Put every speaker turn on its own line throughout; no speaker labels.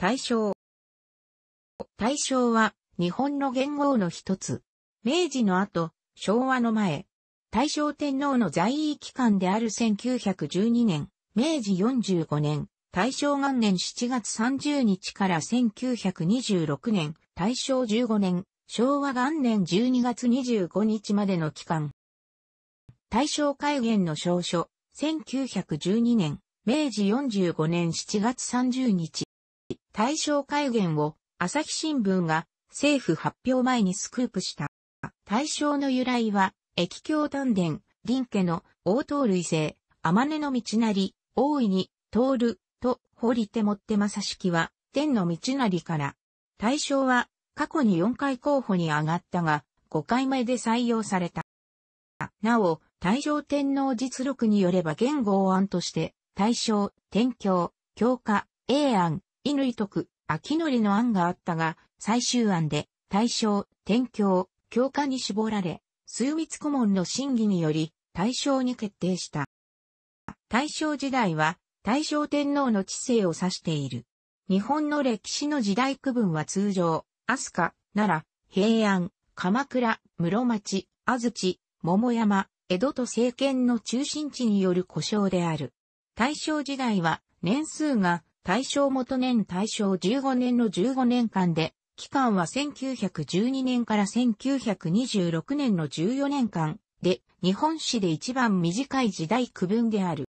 対象。対象は日本の元号の一つ。明治の後、昭和の前。大正天皇の在位期間である1912年、明治45年、大正元年7月30日から1926年、大正15年、昭和元年12月25日までの期間。大正改元の証書、1912年、明治45年7月30日、対象改元を朝日新聞が政府発表前にスクープした。対象の由来は、液境丹田、林家の応答類性、天根の道なり、大いに、通る、と、掘り手もって正式は、天の道なりから。対象は、過去に4回候補に上がったが、5回目で採用された。なお、大正天皇実録によれば元号案として、大正、天教、教科、英案、乾徳、秋則の案があったが、最終案で、大正、天教、教科に絞られ、枢密顧問の審議により、大正に決定した。大正時代は、大正天皇の治世を指している。日本の歴史の時代区分は通常、飛鳥、奈良、平安、鎌倉、室町、安土、桃山、江戸と政権の中心地による故障である。大正時代は年数が大正元年大正15年の15年間で、期間は1912年から1926年の14年間で、日本史で一番短い時代区分である。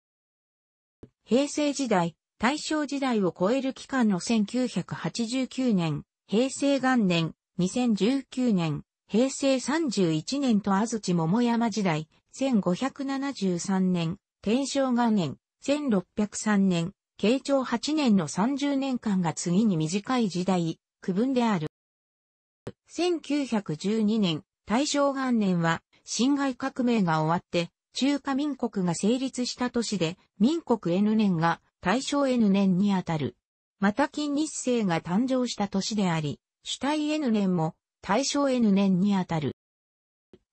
平成時代、大正時代を超える期間の1989年、平成元年、2019年、平成31年と安土桃山時代、1573年、天正元年、1603年、慶長8年の30年間が次に短い時代、区分である。1912年、大正元年は、辛亥革命が終わって、中華民国が成立した年で、民国 N 年が大正 N 年にあたる。また近日生が誕生した年であり、主体 N 年も大正 N 年にあたる。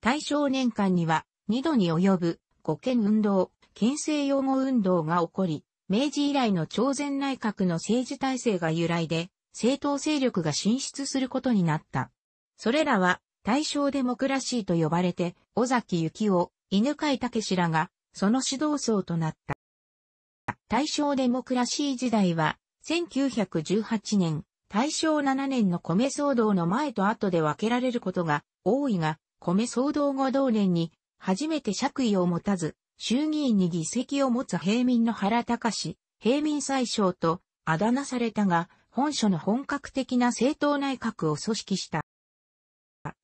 大正年間には、二度に及ぶ、五権運動、県政擁護運動が起こり、明治以来の朝鮮内閣の政治体制が由来で、政党勢力が進出することになった。それらは、大正デモクラシーと呼ばれて、尾崎幸雄、犬飼武らが、その指導層となった。大正デモクラシー時代は、1918年、大正7年の米騒動の前と後で分けられることが多いが、米騒動後同年に、初めて爵位を持たず、衆議院に議席を持つ平民の原隆、平民最小とあだ名されたが、本書の本格的な政党内閣を組織した。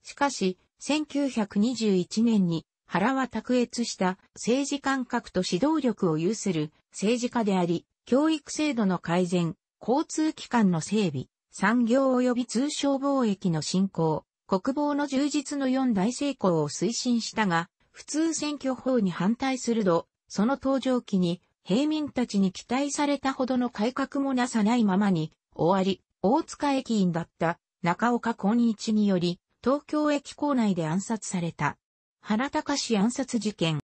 しかし、1921年に原は卓越した政治感覚と指導力を有する政治家であり、教育制度の改善、交通機関の整備、産業及び通商貿易の振興、国防の充実の4大成功を推進したが、普通選挙法に反対するど、その登場期に、平民たちに期待されたほどの改革もなさないままに、終わり、大塚駅員だった中岡根一により、東京駅構内で暗殺された。原隆暗殺事件。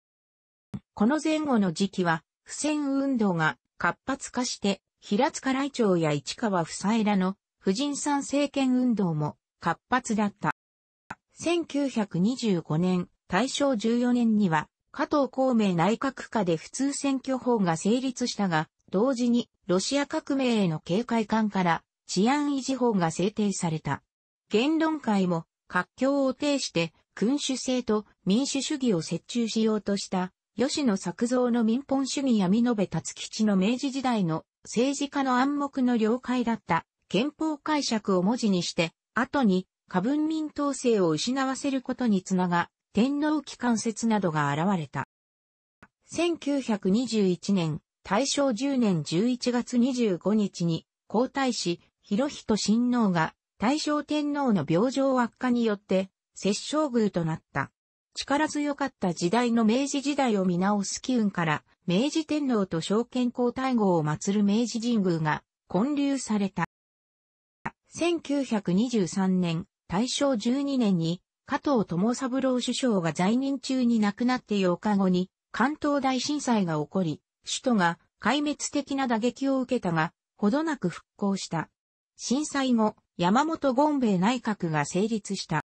この前後の時期は、不戦運動が活発化して、平塚来長や市川房枝の婦人参政権運動も活発だった。1925年、大正14年には、加藤孔明内閣下で普通選挙法が成立したが、同時にロシア革命への警戒感から治安維持法が制定された。言論会も活況を呈して君主制と民主主義を設置しようとした吉野作造の民本主義や見延達吉の明治時代の政治家の暗黙の了解だった憲法解釈を文字にして後に過分民統制を失わせることにつなが天皇機関説などが現れた。1921年、大正10年11月25日に、皇太子、広人親王が、大正天皇の病状悪化によって、摂政宮となった。力強かった時代の明治時代を見直す機運から、明治天皇と昭憲皇太后を祀る明治神宮が建立された。1923年、大正12年に加藤友三郎首相が在任中に亡くなって8日後に関東大震災が起こり、首都が壊滅的な打撃を受けたが、ほどなく復興した。震災後、山本権兵衛内閣が成立した。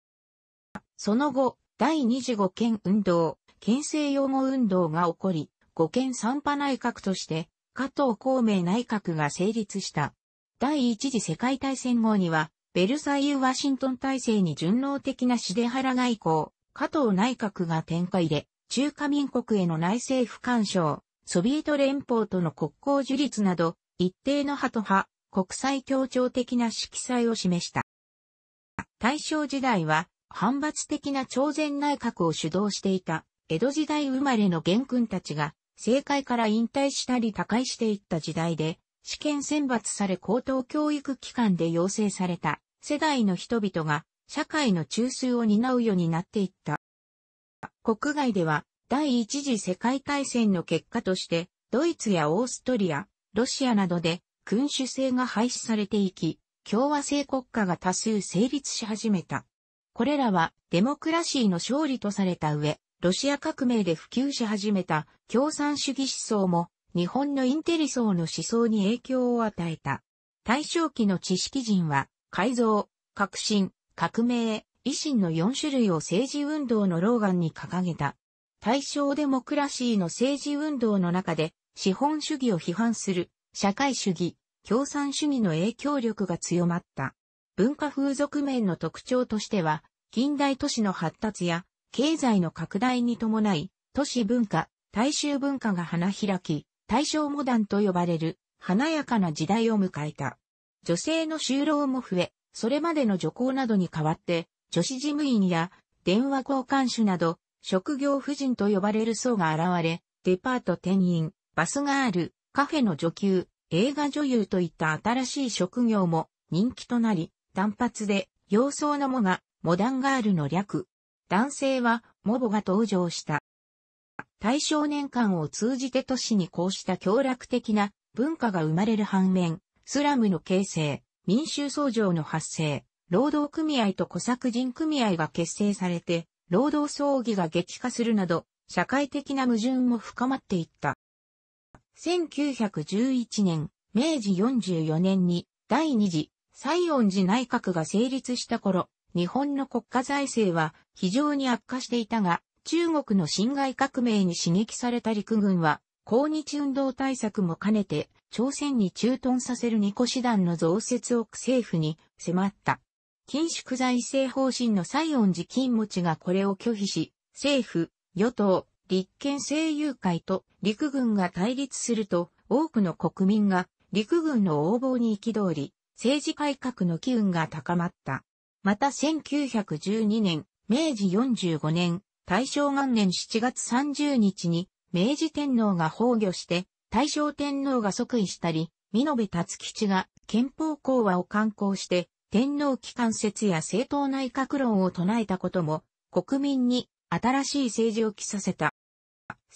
その後、第25県運動、県政擁護運動が起こり、5県三派内閣として、加藤孔明内閣が成立した。第一次世界大戦後には、ベルサイユ・ワシントン体制に順応的なシデハラ外交、加藤内閣が展開で、中華民国への内政不干渉、ソビエト連邦との国交樹立など、一定の派と派、国際協調的な色彩を示した。大正時代は、反発的な朝鮮内閣を主導していた、江戸時代生まれの元君たちが、政界から引退したり他界していった時代で、試験選抜され高等教育機関で養成された世代の人々が社会の中枢を担うようになっていった。国外では第一次世界大戦の結果としてドイツやオーストリア、ロシアなどで君主制が廃止されていき、共和制国家が多数成立し始めた。これらはデモクラシーの勝利とされた上、ロシア革命で普及し始めた共産主義思想も日本のインテリ層の思想に影響を与えた。大正期の知識人は、改造、革新、革命、維新の4種類を政治運動の老眼に掲げた。大正デモクラシーの政治運動の中で、資本主義を批判する、社会主義、共産主義の影響力が強まった。文化風俗面の特徴としては、近代都市の発達や、経済の拡大に伴い、都市文化、大衆文化が花開き、大正モダンと呼ばれる華やかな時代を迎えた。女性の就労も増え、それまでの女工などに代わって、女子事務員や電話交換手など、職業婦人と呼ばれる層が現れ、デパート店員、バスガール、カフェの女給、映画女優といった新しい職業も人気となり、単発で、洋装のもが、モダンガールの略。男性は、モボが登場した。大正年間を通じて都市にこうした協楽的な文化が生まれる反面、スラムの形成、民衆創造の発生、労働組合と小作人組合が結成されて、労働争議が激化するなど、社会的な矛盾も深まっていった。1911年、明治44年に第二次西恩寺内閣が成立した頃、日本の国家財政は非常に悪化していたが、中国の辛亥革命に刺激された陸軍は、抗日運動対策も兼ねて、朝鮮に駐屯させる二個師団の増設を政府に迫った。緊縮財政方針の西恩寺金持ちがこれを拒否し、政府、与党、立憲政友会と陸軍が対立すると、多くの国民が陸軍の横暴に憤り、政治改革の機運が高まった。また1912年、明治45年、大正元年7月30日に、明治天皇が崩御して、大正天皇が即位したり、美延達吉が憲法講和を刊行して、天皇機関説や政党内閣論を唱えたことも、国民に新しい政治を期させた。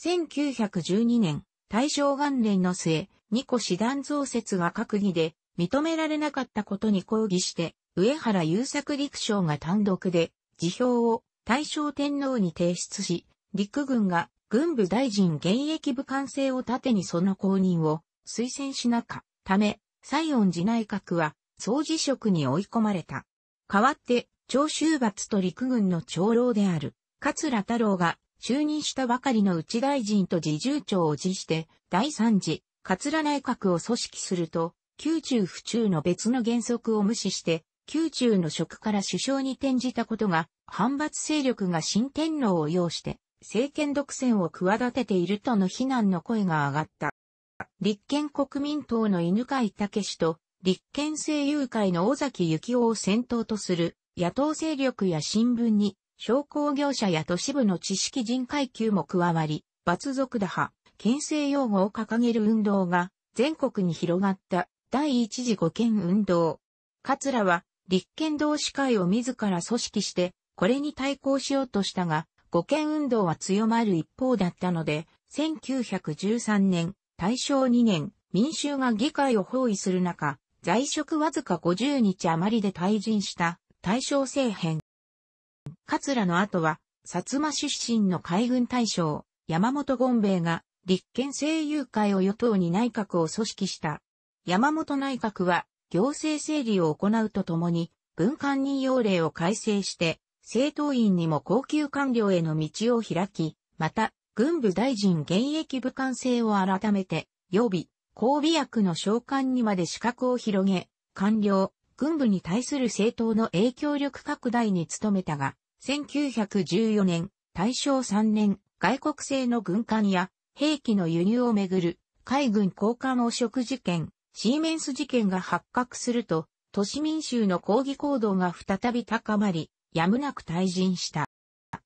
1912年、大正元年の末、二個師団増設が閣議で認められなかったことに抗議して、上原優作陸将が単独で辞表を大正天皇に提出し、陸軍が軍部大臣現役部官制を盾にその公認を推薦しなかため、西恩寺内閣は総辞職に追い込まれた。代わって、長州伐と陸軍の長老である、桂太郎が就任したばかりの内大臣と自重長を辞して、第三次、桂内閣を組織すると、宮中府中の別の原則を無視して、宮中の職から首相に転じたことが反発勢力が新天皇を要して、政権独占を企てているとの非難の声が上がった。立憲国民党の犬飼武氏と、立憲政友会の尾崎幸夫を先頭とする、野党勢力や新聞に、商工業者や都市部の知識人階級も加わり、罰族打破、県政擁護を掲げる運動が、全国に広がった、第一次五県運動。桂は、立憲同志会を自ら組織して、これに対抗しようとしたが、護憲運動は強まる一方だったので、1913年、大正2年、民衆が議会を包囲する中、在職わずか50日余りで退陣した大正政変。桂の後は、薩摩出身の海軍大将、山本権兵衛が、立憲政友会を与党に内閣を組織した。山本内閣は、行政整理を行うとともに、文官任用令を改正して、政党員にも高級官僚への道を開き、また、軍部大臣現役武官制を改めて、予備、交尾役の召喚にまで資格を広げ、官僚、軍部に対する政党の影響力拡大に努めたが、1914年、大正3年、外国製の軍艦や兵器の輸入をめぐる海軍交換汚職事件、シーメンス事件が発覚すると、都市民衆の抗議行動が再び高まり、やむなく退陣した。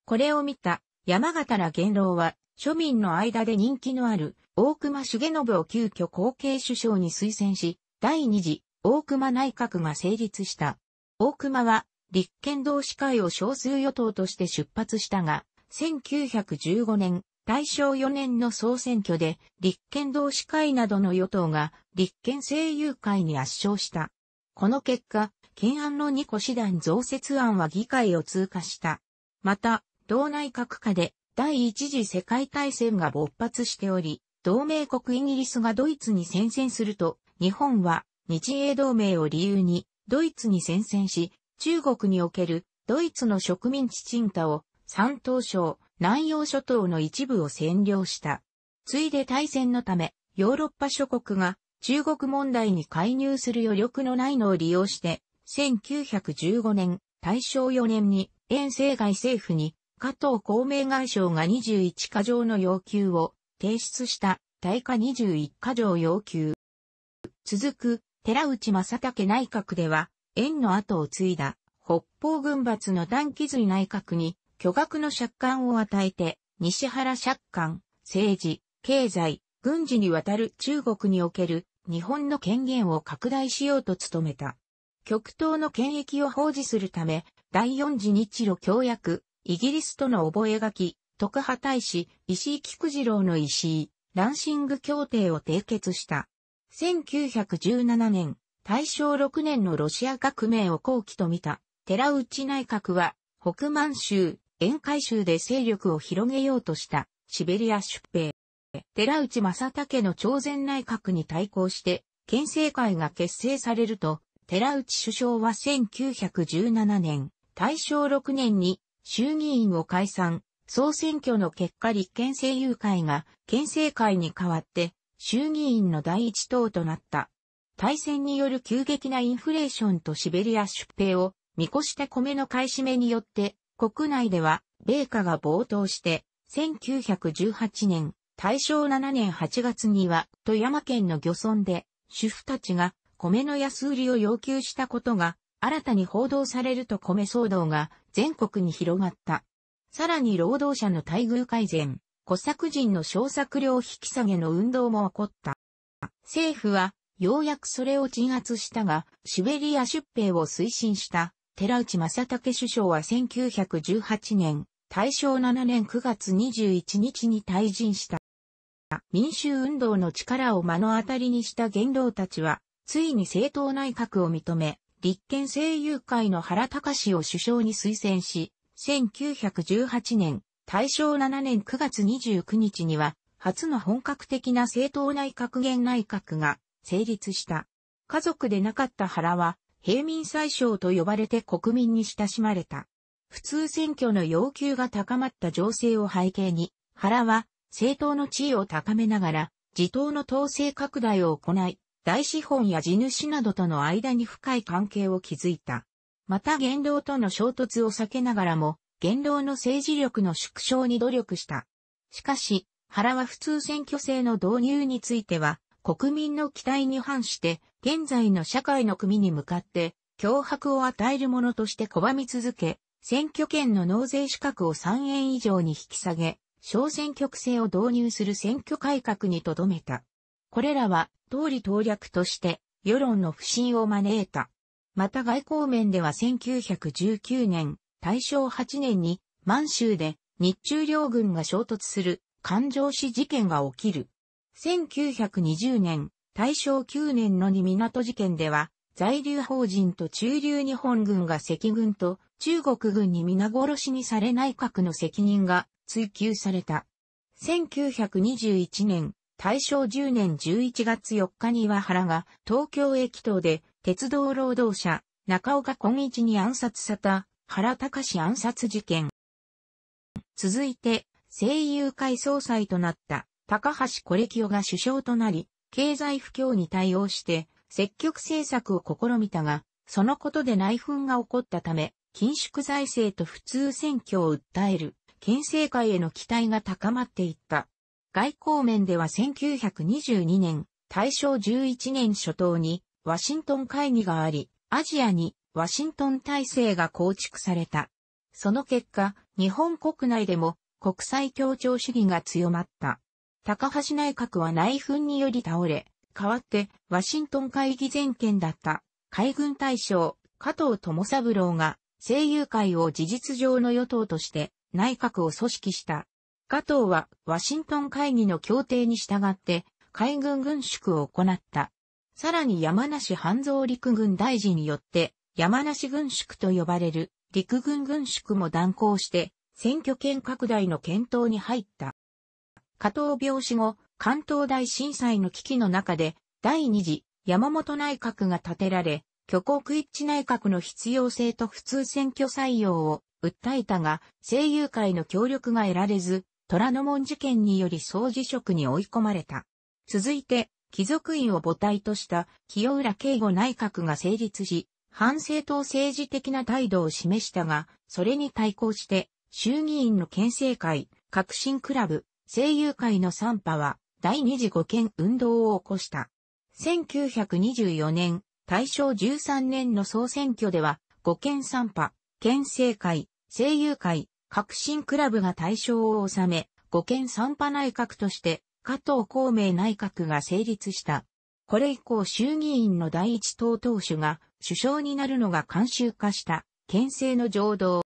これを見た山形ら元老は庶民の間で人気のある大隈重信を急遽後継首相に推薦し、第二次大隈内閣が成立した。大隈は立憲同志会を少数与党として出発したが、1915年、大正4年の総選挙で立憲同志会などの与党が立憲政友会に圧勝した。この結果、懸案の二個師団増設案は議会を通過した。また、同内閣下で第一次世界大戦が勃発しており、同盟国イギリスがドイツに宣戦すると、日本は日英同盟を理由にドイツに宣戦し、中国におけるドイツの植民地沈下を三島省、南洋諸島の一部を占領した。ついで大戦のため、ヨーロッパ諸国が中国問題に介入する余力のないのを利用して、1915年、大正4年に、遠征外政府に、加藤公明外相が21か条の要求を提出した大化21か条要求。続く、寺内正武内閣では、縁の後を継いだ、北方軍閥の短期髄内閣に、巨額の借款を与えて、西原借款、政治、経済、軍事にわたる中国における日本の権限を拡大しようと努めた。極東の権益を保持するため、第四次日露協約、イギリスとの覚書、徳派大使、石井菊次郎の石井、ランシング協定を締結した。1917年、大正6年のロシア革命を後期と見た、寺内内閣は、北満州、沿海州で勢力を広げようとした、シベリア出兵。寺内正武の朝鮮内閣に対抗して、県政会が結成されると、寺内首相は1917年、大正6年に衆議院を解散、総選挙の結果立憲政友会が憲政会に代わって衆議院の第一党となった。大戦による急激なインフレーションとシベリア出兵を見越して米の買い占めによって国内では米価が暴騰して1918年大正7年8月には富山県の漁村で主婦たちが米の安売りを要求したことが、新たに報道されると米騒動が全国に広がった。さらに労働者の待遇改善、小作人の小作量引き下げの運動も起こった。政府は、ようやくそれを鎮圧したが、シベリア出兵を推進した、寺内正武首相は1918年、大正7年9月21日に退陣した。民衆運動の力を目の当たりにした元老たちは、ついに政党内閣を認め、立憲政友会の原隆を首相に推薦し、1918年、大正7年9月29日には、初の本格的な政党内閣現内閣が成立した。家族でなかった原は、平民最小と呼ばれて国民に親しまれた。普通選挙の要求が高まった情勢を背景に、原は政党の地位を高めながら、自党の統制拡大を行い、大資本や地主などとの間に深い関係を築いた。また元老との衝突を避けながらも、元老の政治力の縮小に努力した。しかし、原は普通選挙制の導入については、国民の期待に反して、現在の社会の組に向かって、脅迫を与えるものとして拒み続け、選挙権の納税資格を3円以上に引き下げ、小選挙区制を導入する選挙改革にとどめた。これらは通り投略として世論の不信を招いた。また外交面では1919年、大正8年に満州で日中両軍が衝突する環状市事件が起きる。1920年、大正9年の二港事件では、在留邦人と中流日本軍が赤軍と中国軍に皆殺しにされ内閣の責任が追及された。1921年、大正10年11月4日に岩原が東京駅等で鉄道労働者中岡根一に暗殺された原隆暗殺事件。続いて声優会総裁となった高橋コレキオが首相となり、経済不況に対応して積極政策を試みたが、そのことで内紛が起こったため、緊縮財政と普通選挙を訴える、県政界への期待が高まっていった。外交面では1922年、大正11年初頭にワシントン会議があり、アジアにワシントン体制が構築された。その結果、日本国内でも国際協調主義が強まった。高橋内閣は内紛により倒れ、代わってワシントン会議全権だった海軍大将加藤友三郎が声優会を事実上の与党として内閣を組織した。加藤はワシントン会議の協定に従って海軍軍縮を行った。さらに山梨半蔵陸軍大臣によって山梨軍縮と呼ばれる陸軍軍縮も断行して選挙権拡大の検討に入った。加藤病死後、関東大震災の危機の中で第二次山本内閣が建てられ、挙国一致内閣の必要性と普通選挙採用を訴えたが、声優会の協力が得られず、虎ノ門事件により総辞職に追い込まれた。続いて、貴族院を母体とした清浦慶吾内閣が成立し、反政党政治的な態度を示したが、それに対抗して、衆議院の県政会、革新クラブ、声優会の三派は、第二次五権運動を起こした。1924年、大正13年の総選挙では、五権三派、県政会、声優会、革新クラブが大賞を収め、五県三派内閣として、加藤孔明内閣が成立した。これ以降衆議院の第一党党首が首相になるのが慣習化した、県政の浄道。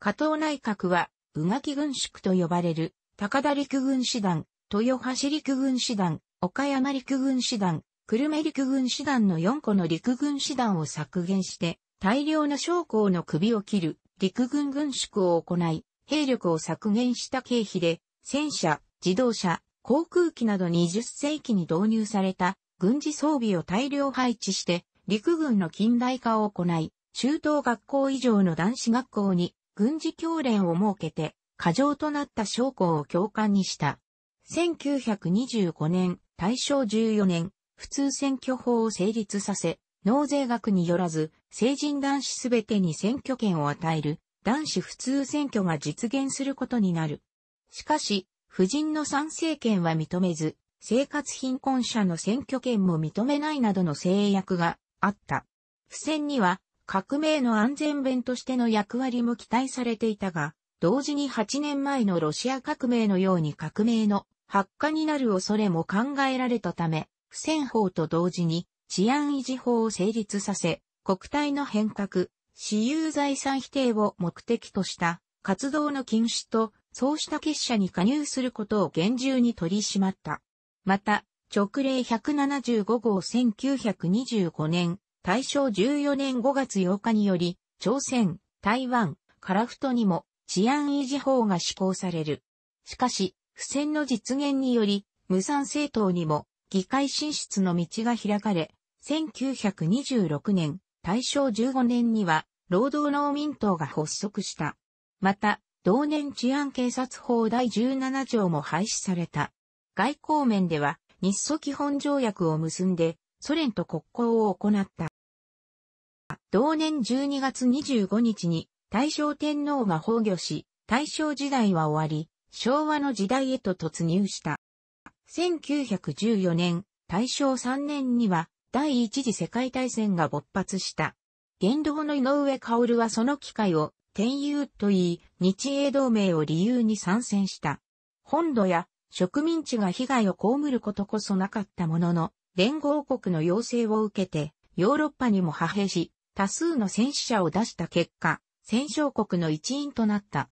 加藤内閣は、宇垣軍縮と呼ばれる、高田陸軍師団、豊橋陸軍師団、岡山陸軍師団、久留米陸軍師団の4個の陸軍師団を削減して、大量の将校の首を切る陸軍軍縮を行い、兵力を削減した経費で、戦車、自動車、航空機など20世紀に導入された軍事装備を大量配置して、陸軍の近代化を行い、中等学校以上の男子学校に軍事教練を設けて、過剰となった将校を教官にした。1925年、大正14年、普通選挙法を成立させ、納税額によらず、成人男子すべてに選挙権を与える、男子普通選挙が実現することになる。しかし、夫人の賛成権は認めず、生活貧困者の選挙権も認めないなどの制約があった。付箋には、革命の安全弁としての役割も期待されていたが、同時に8年前のロシア革命のように革命の発火になる恐れも考えられたため、不戦法と同時に治安維持法を成立させ、国体の変革、私有財産否定を目的とした活動の禁止と、そうした結社に加入することを厳重に取り締まった。また、直令175号1925年、大正14年5月8日により、朝鮮、台湾、カラフトにも治安維持法が施行される。しかし、不戦の実現により、無産政党にも議会進出の道が開かれ、1926年、大正15年には、労働農民党が発足した。また、同年治安警察法第17条も廃止された。外交面では、日ソ基本条約を結んで、ソ連と国交を行った。同年12月25日に、大正天皇が崩御し、大正時代は終わり、昭和の時代へと突入した。1914年、大正3年には、第一次世界大戦が勃発した。元老の井上薫はその機会を、天遊と言い、日英同盟を理由に参戦した。本土や植民地が被害を被ることこそなかったものの、連合国の要請を受けて、ヨーロッパにも派兵し、多数の戦死者を出した結果、戦勝国の一員となった。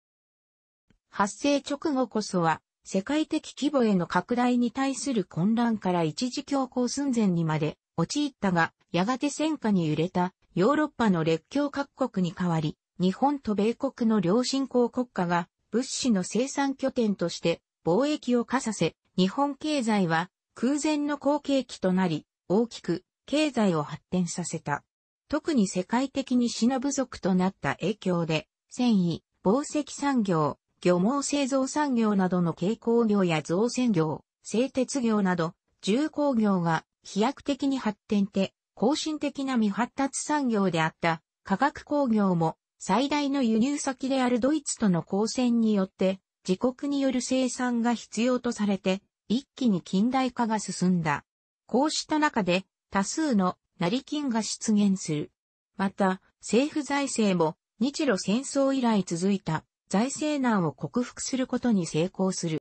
発生直後こそは、世界的規模への拡大に対する混乱から一時強行寸前にまで陥ったが、やがて戦火に揺れたヨーロッパの列強各国に代わり、日本と米国の両親興国家が物資の生産拠点として貿易を化させ、日本経済は空前の好景気となり、大きく経済を発展させた。特に世界的に品不足となった影響で、繊維、紡績産業、漁網製造産業などの軽工業や造船業、製鉄業など、重工業が飛躍的に発展て、後進的な未発達産業であった化学工業も最大の輸入先であるドイツとの交戦によって自国による生産が必要とされて一気に近代化が進んだ。こうした中で多数の成金が出現する。また政府財政も日露戦争以来続いた財政難を克服することに成功する。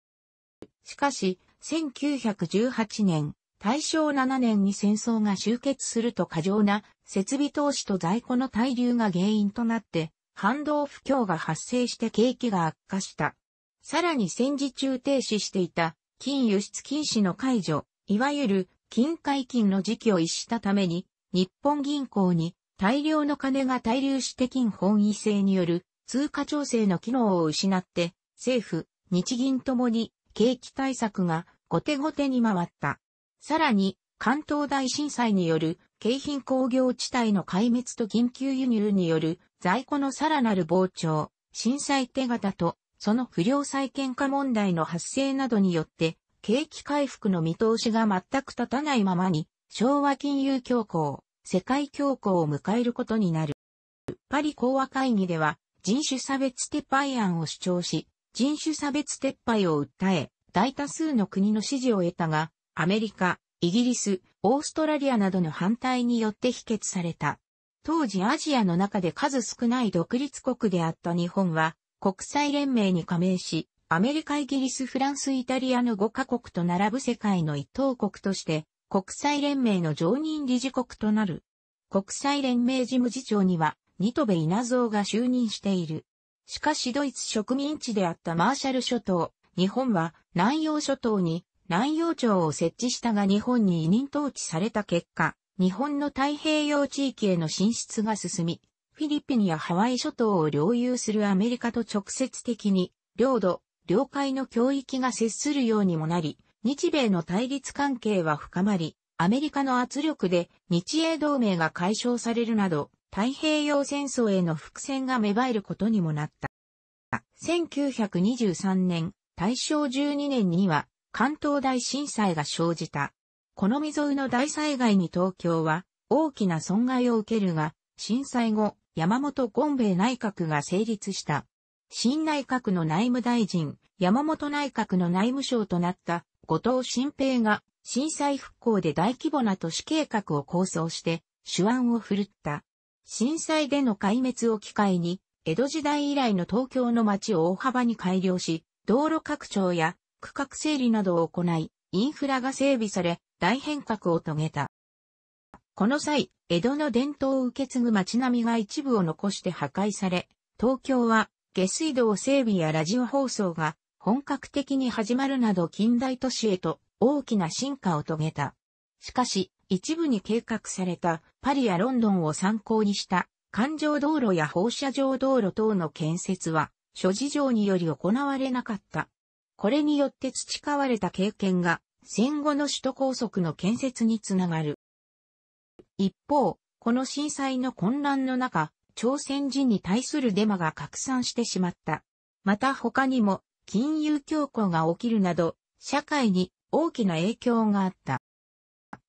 しかし1918年大正7年に戦争が終結すると過剰な設備投資と在庫の滞留が原因となって、反動不況が発生して景気が悪化した。さらに戦時中停止していた金輸出禁止の解除、いわゆる金解禁の時期を逸したために、日本銀行に大量の金が滞留して金本位制による通貨調整の機能を失って、政府、日銀ともに景気対策が後手後手に回った。さらに、関東大震災による京浜工業地帯の壊滅と緊急輸入による在庫のさらなる膨張、震災手形とその不良債権化問題の発生などによって、景気回復の見通しが全く立たないままに、昭和金融恐慌、世界恐慌を迎えることになる。パリ講和会議では、人種差別撤廃案を主張し、人種差別撤廃を訴え、大多数の国の支持を得たが、アメリカ、イギリス、オーストラリアなどの反対によって否決された。当時アジアの中で数少ない独立国であった日本は、国際連盟に加盟し、アメリカ、イギリス、フランス、イタリアの5カ国と並ぶ世界の一等国として、国際連盟の常任理事国となる。国際連盟事務次長には、ニトベ稲造が就任している。しかしドイツ植民地であったマーシャル諸島、日本は南洋諸島に南洋庁を設置したが日本に委任統治された結果、日本の太平洋地域への進出が進み、フィリピンやハワイ諸島を領有するアメリカと直接的に、領土、領海の教域が接するようにもなり、日米の対立関係は深まり、アメリカの圧力で日英同盟が解消されるなど、太平洋戦争への伏線が芽生えることにもなった。1923年、大正12年には、関東大震災が生じた。この未曾有の大災害に東京は大きな損害を受けるが、震災後、山本権兵衛内閣が成立した。新内閣の内務大臣、山本内閣の内務省となった後藤新平が震災復興で大規模な都市計画を構想して手腕を振るった。震災での壊滅を機会に、江戸時代以来の東京の街を大幅に改良し、道路拡張や区画整理などを行い、インフラが整備され、大変革を遂げた。この際、江戸の伝統を受け継ぐ街並みが一部を残して破壊され、東京は下水道整備やラジオ放送が本格的に始まるなど近代都市へと大きな進化を遂げた。しかし、一部に計画されたパリやロンドンを参考にした環状道路や放射状道路等の建設は諸事情により行われなかった。これによって培われた経験が戦後の首都高速の建設につながる。一方、この震災の混乱の中、朝鮮人に対するデマが拡散してしまった。また他にも、金融恐慌が起きるなど、社会に大きな影響があった。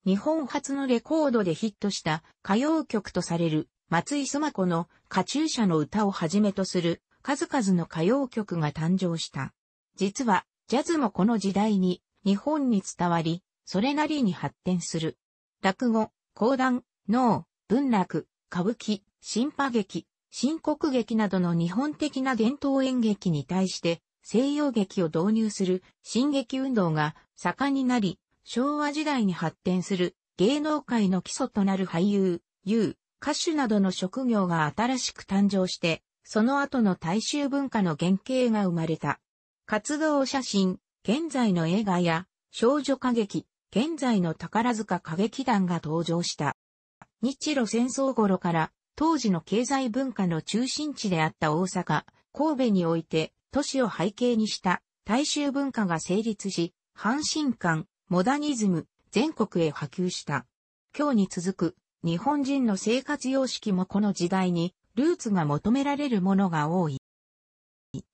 日本初のレコードでヒットした歌謡曲とされる松井須磨子のカチューシャの歌をはじめとする数々の歌謡曲が誕生した。実は、ジャズもこの時代に日本に伝わり、それなりに発展する。落語、講談、能、文楽、歌舞伎、新派劇、新国劇などの日本的な伝統演劇に対して西洋劇を導入する新劇運動が盛んになり、昭和時代に発展する芸能界の基礎となる俳優、優、歌手などの職業が新しく誕生して、その後の大衆文化の原型が生まれた。活動写真、現在の映画や少女歌劇、現在の宝塚歌劇団が登場した。日露戦争頃から当時の経済文化の中心地であった大阪、神戸において都市を背景にした大衆文化が成立し、阪神間、モダニズム、全国へ波及した。今日に続く日本人の生活様式もこの時代にルーツが求められるものが多い。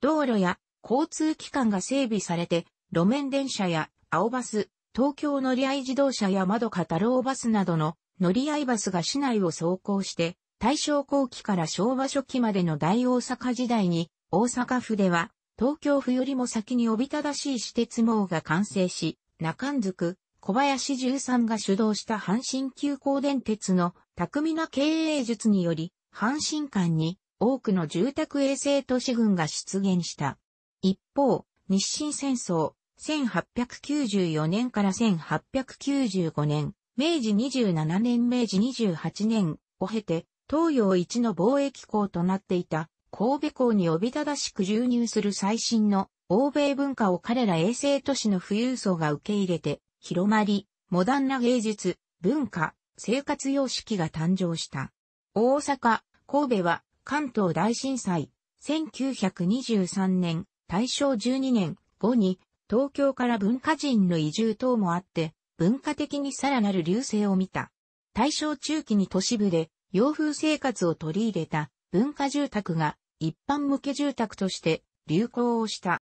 道路や交通機関が整備されて、路面電車や青バス、東京乗り合い自動車や窓か太郎バスなどの乗り合いバスが市内を走行して、大正後期から昭和初期までの大大阪時代に、大阪府では、東京府よりも先におびただしい私鉄網が完成し、中んづく、小林十三が主導した阪神急行電鉄の巧みな経営術により、阪神間に多くの住宅衛星都市群が出現した。一方、日清戦争、1894年から1895年、明治27年明治28年を経て、東洋一の貿易港となっていた神戸港におびただしく流入する最新の欧米文化を彼ら衛星都市の富裕層が受け入れて広まり、モダンな芸術、文化、生活様式が誕生した。大阪、神戸は関東大震災、1923年、大正12年後に東京から文化人の移住等もあって、文化的にさらなる流星を見た。大正中期に都市部で洋風生活を取り入れた文化住宅が一般向け住宅として流行をした。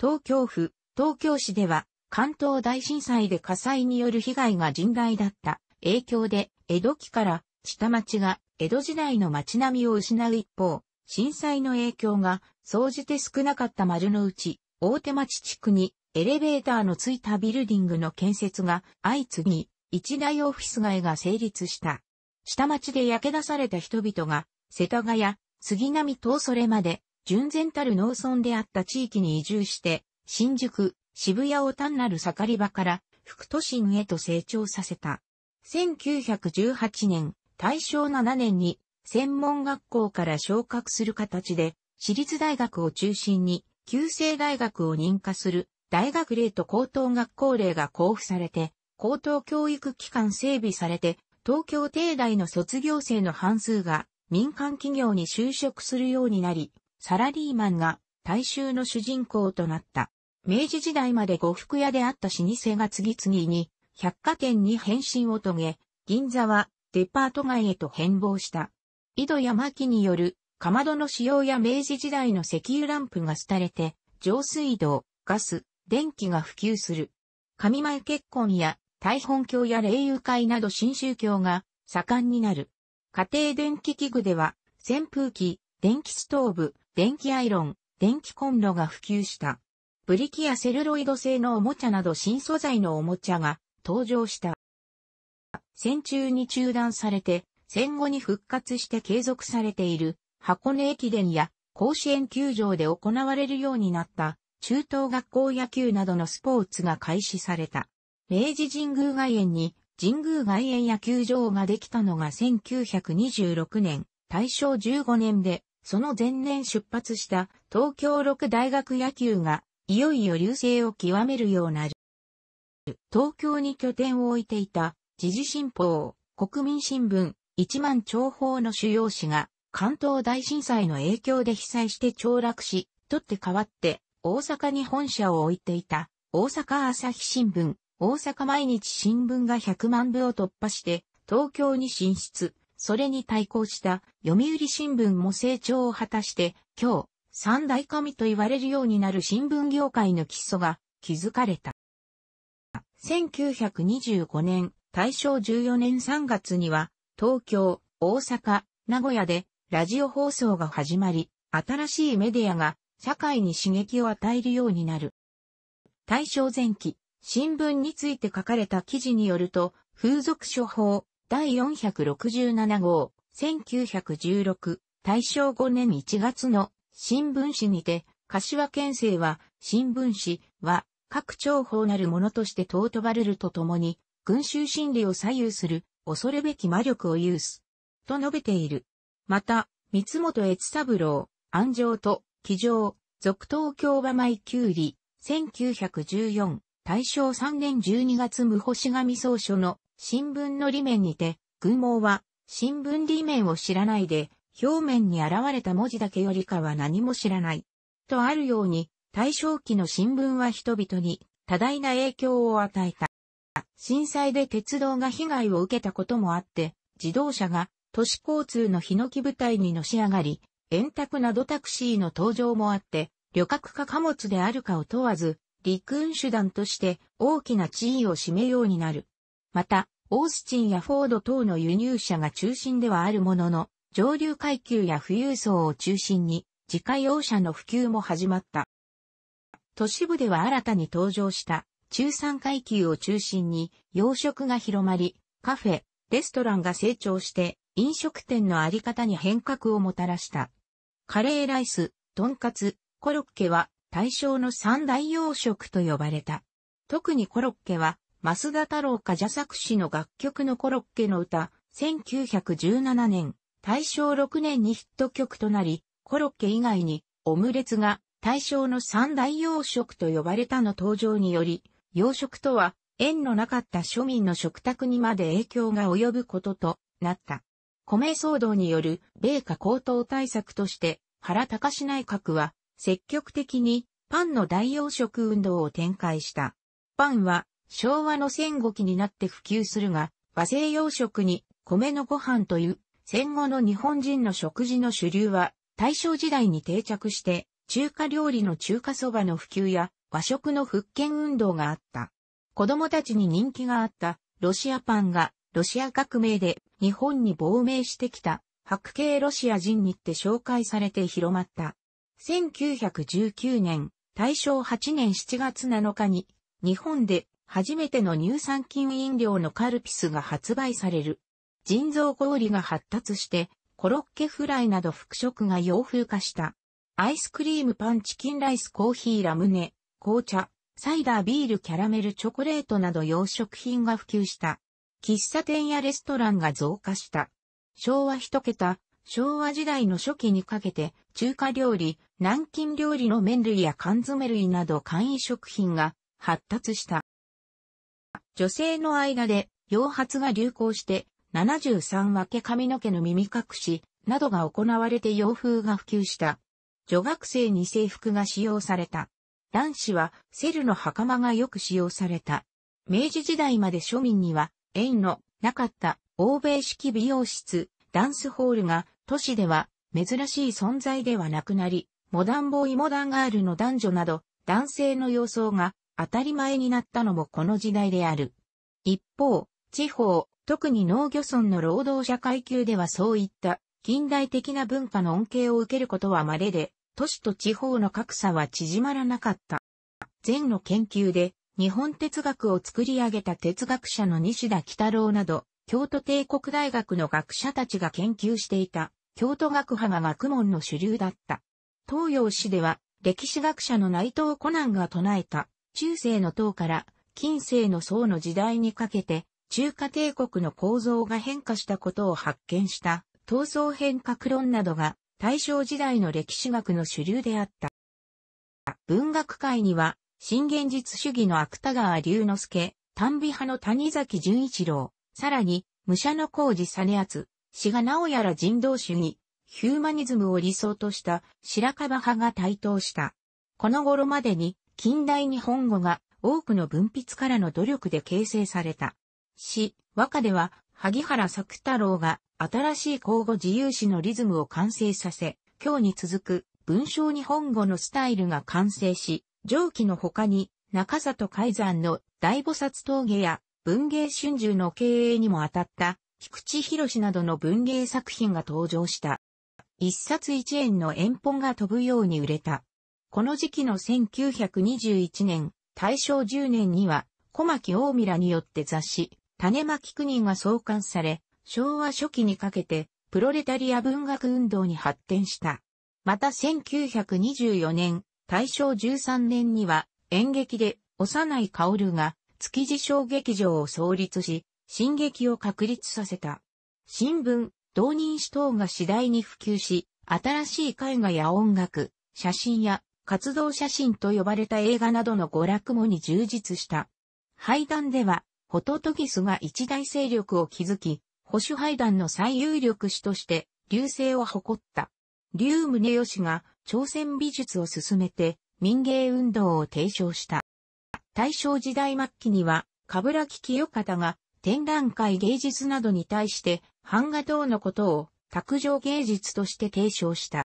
東京府、東京市では関東大震災で火災による被害が甚大だった影響で江戸期から下町が江戸時代の街並みを失う一方、震災の影響が総じて少なかった丸の内、大手町地区にエレベーターのついたビルディングの建設が相次ぎ、一大オフィス街が成立した。下町で焼け出された人々が、世田谷、杉並東、それまで、純然たる農村であった地域に移住して、新宿、渋谷を単なる盛り場から、副都心へと成長させた。1918年、大正7年に、専門学校から昇格する形で、私立大学を中心に、旧制大学を認可する大学令と高等学校令が交付されて、高等教育機関整備されて、東京帝大の卒業生の半数が民間企業に就職するようになり、サラリーマンが大衆の主人公となった。明治時代まで呉服屋であった老舗が次々に百貨店に変身を遂げ、銀座はデパート街へと変貌した。井戸山木によるかまどの使用や明治時代の石油ランプが廃れて、上水道、ガス、電気が普及する。神前結婚や、大本教や霊友会など新宗教が盛んになる。家庭電気器具では、扇風機、電気ストーブ、電気アイロン、電気コンロが普及した。ブリキやセルロイド製のおもちゃなど新素材のおもちゃが登場した。戦中に中断されて、戦後に復活して継続されている箱根駅伝や甲子園球場で行われるようになった中等学校野球などのスポーツが開始された。明治神宮外苑に神宮外苑野球場ができたのが1926年、大正15年で、その前年出発した東京六大学野球がいよいよ流星を極めるようなる。東京に拠点を置いていた時事新報、国民新聞、一万長報の主要紙が関東大震災の影響で被災して凋落し、取って代わって、大阪に本社を置いていた、大阪朝日新聞、大阪毎日新聞が100万部を突破して、東京に進出。それに対抗した読売新聞も成長を果たして、今日、三大神と言われるようになる新聞業界の基礎が築かれた。1925年、大正14年3月には、東京、大阪、名古屋でラジオ放送が始まり、新しいメディアが社会に刺激を与えるようになる。大正前期、新聞について書かれた記事によると、風俗処方第467号、1916、大正5年1月の新聞紙にて、柏県政は、新聞紙は、各庁法なるものとして尊ばれるとともに、群衆心理を左右する、恐るべき魔力を有す。と述べている。また、三本越三郎、安城と、騎乗、続東京馬米九里、1914、大正3年12月無星神草書の新聞の裏面にて、群毛は新聞裏面を知らないで、表面に現れた文字だけよりかは何も知らない。とあるように、大正期の新聞は人々に多大な影響を与えた。震災で鉄道が被害を受けたこともあって、自動車が都市交通のヒノキ部隊にのし上がり、円卓などタクシーの登場もあって、旅客か貨物であるかを問わず、陸運手段として大きな地位を占めようになる。また、オースチンやフォード等の輸入車が中心ではあるものの、上流階級や富裕層を中心に、自家用車の普及も始まった。都市部では新たに登場した中産階級を中心に養殖が広まり、カフェ、レストランが成長して飲食店のあり方に変革をもたらした。カレーライス、トンカツ、コロッケは対象の三大洋食と呼ばれた。特にコロッケは、増田太郎かサ作詞の楽曲のコロッケの歌、1917年、大正6年にヒット曲となり、コロッケ以外に、オムレツが対象の三大洋食と呼ばれたの登場により、洋食とは縁のなかった庶民の食卓にまで影響が及ぶこととなった。米騒動による米価高騰対策として原隆内閣は積極的にパンの代用食運動を展開した。パンは昭和の戦後期になって普及するが和製洋食に米のご飯という戦後の日本人の食事の主流は大正時代に定着して中華料理の中華そばの普及や和食の復権運動があった。子供たちに人気があったロシアパンがロシア革命で日本に亡命してきた白系ロシア人にって紹介されて広まった。1919年、大正8年7月7日に、日本で初めての乳酸菌飲料のカルピスが発売される。人造氷が発達して、コロッケフライなど服飾が洋風化した。アイスクリームパンチキンライスコーヒーラムネ、紅茶、サイダービールキャラメルチョコレートなど洋食品が普及した。喫茶店やレストランが増加した。昭和一桁、昭和時代の初期にかけて、中華料理、南京料理の麺類や缶詰類など簡易食品が発達した。女性の間で、洋髪が流行して、73分け髪の毛の耳隠し、などが行われて洋風が普及した。女学生に制服が使用された。男子はセルの袴がよく使用された。明治時代まで庶民にはエイのなかった欧米式美容室、ダンスホールが都市では珍しい存在ではなくなり、モダンボーイモダンガールの男女など男性の様相が当たり前になったのもこの時代である。一方、地方、特に農漁村の労働者階級ではそういった近代的な文化の恩恵を受けることは稀で、都市と地方の格差は縮まらなかった。前の研究で、日本哲学を作り上げた哲学者の西田北郎など、京都帝国大学の学者たちが研究していた、京都学派が学問の主流だった。東洋史では、歴史学者の内藤コナンが唱えた、中世の唐から近世の宋の時代にかけて、中華帝国の構造が変化したことを発見した、闘争変革論などが、大正時代の歴史学の主流であった。文学界には、新現実主義の芥川龍之介、丹美派の谷崎潤一郎、さらに、武者の工事実厚、志賀直やら人道主義、ヒューマニズムを理想とした白樺派が台頭した。この頃までに、近代日本語が多くの文筆からの努力で形成された。詩、和歌では、萩原作太郎が新しい口語自由詩のリズムを完成させ、今日に続く文章日本語のスタイルが完成し、上記の他に、中里海山の大菩薩峠や文芸春秋の経営にも当たった菊池博などの文芸作品が登場した。一冊一円の円本が飛ぶように売れた。この時期の1921年、大正10年には、小牧大ミによって雑誌、種牧区人が創刊され、昭和初期にかけて、プロレタリア文学運動に発展した。また1924年、大正13年には演劇で幼い薫が築地小劇場を創立し、新劇を確立させた。新聞、同人誌等が次第に普及し、新しい絵画や音楽、写真や活動写真と呼ばれた映画などの娯楽もに充実した。廃団では、ホトトギスが一大勢力を築き、保守廃団の最有力士として、流星を誇った。竜宗義が朝鮮美術を進めて民芸運動を提唱した。大正時代末期には、かぶらき清方が展覧会芸術などに対して版画等のことを卓上芸術として提唱した。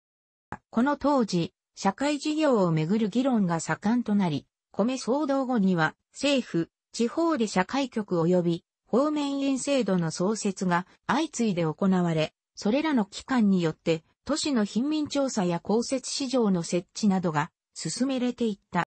この当時、社会事業をめぐる議論が盛んとなり、米騒動後には政府、地方で社会局及び方面院制度の創設が相次いで行われ、それらの機関によって都市の貧民調査や公設市場の設置などが進めれていった。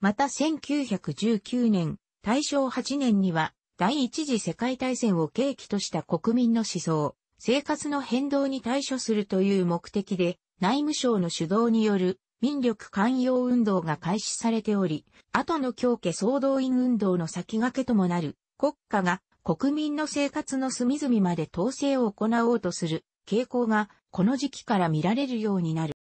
また1919年、大正8年には第一次世界大戦を契機とした国民の思想、生活の変動に対処するという目的で内務省の主導による民力寛容運動が開始されており、後の強家総動員運動の先駆けともなる国家が国民の生活の隅々まで統制を行おうとする傾向がこの時期から見られるようになる。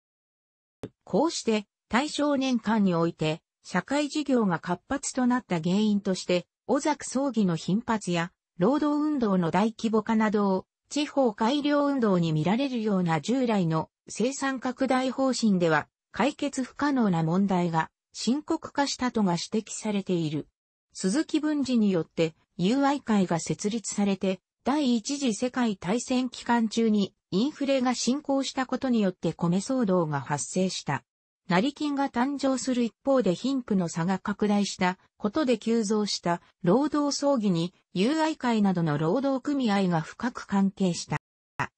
こうして対象年間において社会事業が活発となった原因として小崎葬儀の頻発や労働運動の大規模化などを地方改良運動に見られるような従来の生産拡大方針では解決不可能な問題が深刻化したとが指摘されている。鈴木文治によって友愛会が設立されて第一次世界大戦期間中にインフレが進行したことによって米騒動が発生した。成金が誕生する一方で貧富の差が拡大したことで急増した労働争議に友愛会などの労働組合が深く関係した。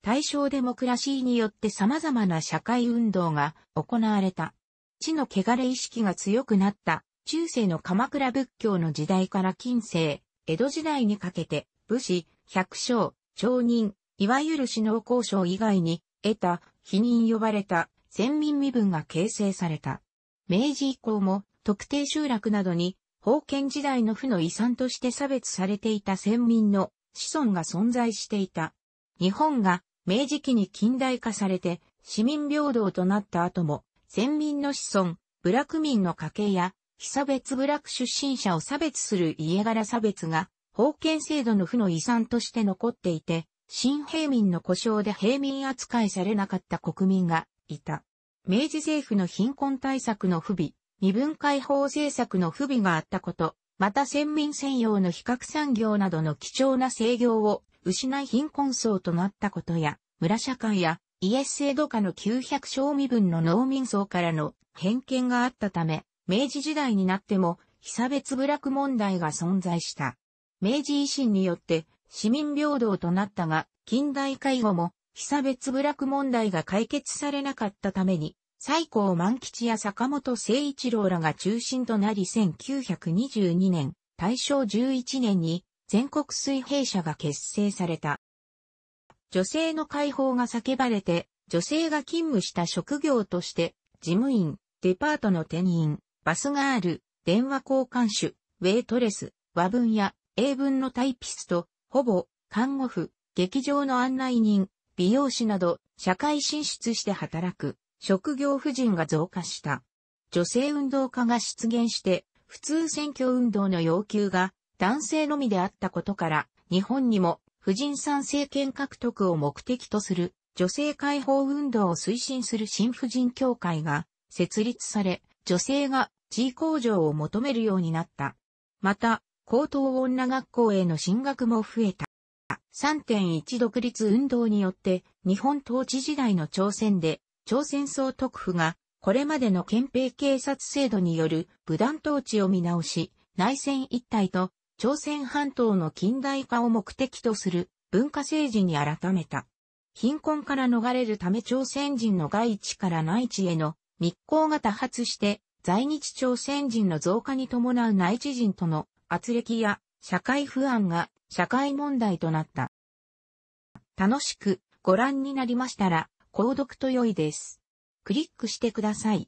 対象デモクラシーによって様々な社会運動が行われた。地の汚れ意識が強くなった中世の鎌倉仏教の時代から近世、江戸時代にかけて武士、百姓、町人、いわゆる首脳交渉以外に、得た、否認呼ばれた、先民身分が形成された。明治以降も、特定集落などに、封建時代の負の遺産として差別されていた先民の子孫が存在していた。日本が明治期に近代化されて市民平等となった後も、先民の子孫、部落民の家系や、被差別部落出身者を差別する家柄差別が封建制度の負の遺産として残っていて、新平民の故障で平民扱いされなかった国民がいた。明治政府の貧困対策の不備、二分解放政策の不備があったこと、また先民専用の比較産業などの貴重な制御を失い貧困層となったことや、村社会やイエス制度下の900小身分の農民層からの偏見があったため、明治時代になっても被差別部落問題が存在した。明治維新によって市民平等となったが、近代介護も被差別部落問題が解決されなかったために、最高万吉や坂本誠一郎らが中心となり1922年、大正11年に全国水平社が結成された。女性の解放が叫ばれて、女性が勤務した職業として、事務員、デパートの店員、バスガール、電話交換手、ウェイトレス、和文や英文のタイピスト、ほぼ、看護婦、劇場の案内人、美容師など、社会進出して働く、職業婦人が増加した。女性運動家が出現して、普通選挙運動の要求が男性のみであったことから、日本にも婦人参政権獲得を目的とする女性解放運動を推進する新婦人協会が設立され、女性が地位向上を求めるようになった。また、高等女学校への進学も増えた。3.1独立運動によって日本統治時代の朝鮮で朝鮮総督府がこれまでの憲兵警察制度による武断統治を見直し内戦一体と朝鮮半島の近代化を目的とする文化政治に改めた。貧困から逃れるため朝鮮人の外地から内地への密航が多発して在日朝鮮人の増加に伴う内地人との圧力や社会不安が社会問題となった。楽しくご覧になりましたら、購読と良いです。クリックしてください。